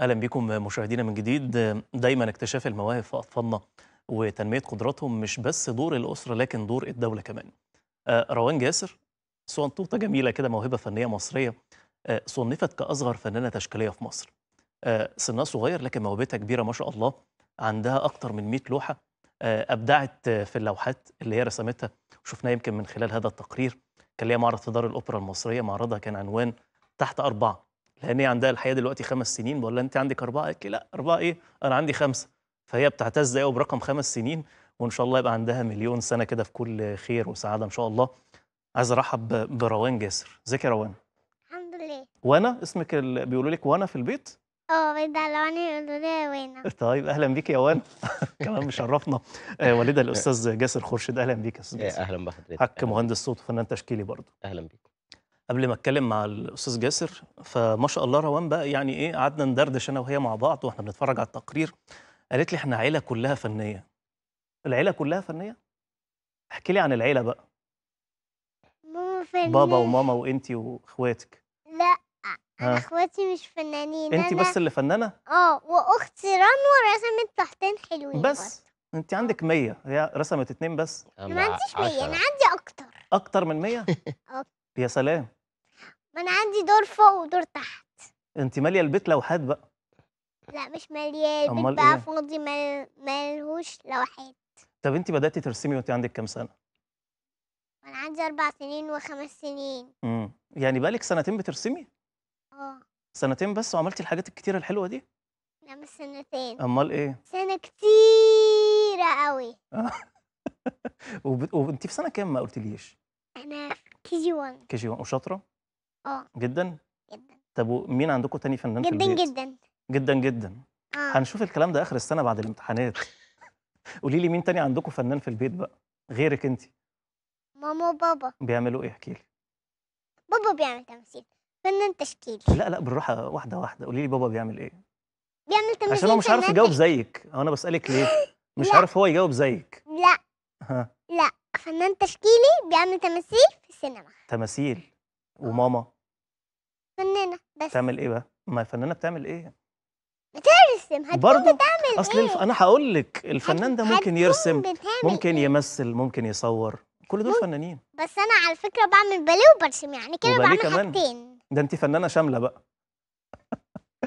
اهلا بكم مشاهدينا من جديد دايما اكتشاف المواهب في اطفالنا وتنميه قدراتهم مش بس دور الاسره لكن دور الدوله كمان آه، روان جاسر صنطوطه جميله كده موهبه فنيه مصريه آه، صنفت كاصغر فنانه تشكيليه في مصر آه، سنها صغير لكن موهبتها كبيره ما شاء الله عندها اكتر من 100 لوحه ابدعت في اللوحات اللي هي رسمتها شفناها يمكن من خلال هذا التقرير كان ليها معرض في دار الاوبرا المصريه معرضها كان عنوان تحت اربعه لان هي عندها الحقيقه دلوقتي خمس سنين بقول لها انت عندك اربعه قالت لي لا اربعه ايه انا عندي خمسه فهي بتعتز قوي برقم خمس سنين وان شاء الله يبقى عندها مليون سنه كده في كل خير وسعاده ان شاء الله عايز ارحب بروان جاسر ازيك يا روان الحمد لله وانا اسمك ال... بيقولوا لك وانا في البيت اه بيدلعوني ايه يقولوا لي وانا طيب اهلا بيك يا وانا كمان مشرفنا آه والدها الاستاذ جاسر خرشد اهلا بيك يا استاذ إيه، جاسر اهلا بحضرتك حك مهندس صوت وفنان تشكيلي برضه اهلا بيك قبل ما اتكلم مع الاستاذ جاسر فما شاء الله روان بقى يعني ايه قعدنا ندردش انا وهي مع بعض واحنا بنتفرج على التقرير قالت لي احنا عيله كلها فنيه العيله كلها فنيه احكي لي عن العيله بقى ماما فنية بابا وماما وانتي واخواتك لا انا اخواتي مش فنانين انتي أنا... بس اللي فنانه اه واختي رنوى رسمت تحتين حلوين بس برضه. انت عندك 100 هي رسمت اتنين بس انا ما عنديش 100 انا عندي اكتر اكتر من 100 اه يا سلام ما انا عندي دور فوق ودور تحت انت ماليه البيت لوحات بقى لا مش ماليه البيت بقى إيه؟ فاضي ملهوش لوحات طب انت بداتي ترسمي وانت عندك كام سنه انا عندي اربع سنين وخمس سنين امم يعني بقالك سنتين بترسمي اه سنتين بس وعملتي الحاجات الكتيره الحلوه دي لا مش سنتين امال ايه سنه كتيره قوي وانت في سنه كام ما قلتليش انا كي جي 1 كي جي 1 وشاطره اه جدا جدا طب ومين عندكم تاني فنان جدا في البيت؟ جدا جدا جدا اه هنشوف الكلام ده اخر السنه بعد الامتحانات قولي لي مين تاني عندكم فنان في البيت بقى غيرك انت ماما وبابا بيعملوا ايه احكي لي بابا بيعمل تمثيل فنان تشكيلي لا لا بالراحه واحده واحده قولي لي بابا بيعمل ايه بيعمل تمثيل عشان هو مش عارف يجاوب زيك هو انا بسالك ليه مش عارف هو يجاوب زيك لا ها لا فنان تشكيلي بيعمل تمثيل في السينما تماثيل آه. وماما بس بتعمل ايه بقى؟ ما الفنانه بتعمل ايه؟ بترسم هتقوم برضه بتعمل اصل إيه؟ انا هقول لك الفنان ده ممكن يرسم ممكن إيه؟ يمثل ممكن يصور كل دول فنانين بس انا على فكره بعمل باليه وبرسم يعني كده بعمل حاجتين ده انت فنانه شامله بقى